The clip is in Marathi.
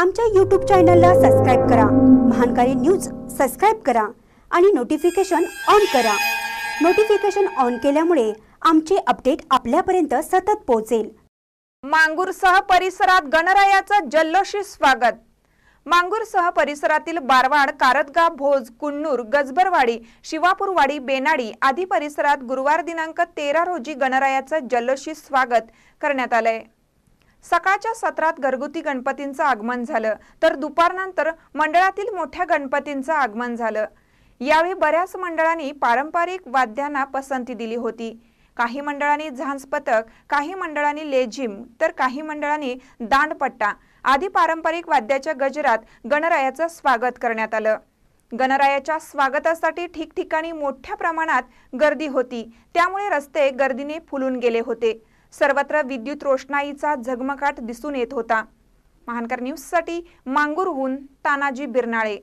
आमच्या यूट्यूब चॅनलला सबस्क्राईब करा महानकारी न्यूज सबस्क्राईब करा आणि नोटिफिकेशन ऑन करा नोटिफिकेशन ऑन केल्यामुळे आमचे अपडेट आपल्यापर्यंत सतत पोहोचेल मांगूरसह परिसरात गणरायाचं जल्लोषी स्वागत मांगूरसह परिसरातील बारवाड कारतगा भोज कुन्नूर गजबरवाडी शिवापूरवाडी बेनाडी आदी परिसरात गुरुवार दिनांक तेरा रोजी गणरायाचं जल्लोषी स्वागत करण्यात आलंय सकाळच्या सत्रात घरगुती गणपतींचं आगमन झालं तर दुपारनंतर मंडळातील मोठ्या गणपतींचं आगमन झालं यावेळी बऱ्याच मंडळांनी पारंपरिक वाद्यांना पसंती दिली होती काही मंडळांनी झांज पथक काही मंडळांनी लेझिम तर काही मंडळांनी दांडपट्टा आदी पारंपरिक वाद्याच्या गजरात गणरायाचं स्वागत करण्यात आलं गणरायाच्या स्वागतासाठी ठिकठिकाणी मोठ्या प्रमाणात गर्दी होती त्यामुळे रस्ते गर्दीने फुलून गेले होते सर्वत्र विद्युत रोषणाईचा झगमगाट दिसून येत होता महानकर न्यूजसाठी मांगूरहून तानाजी बिरनाळे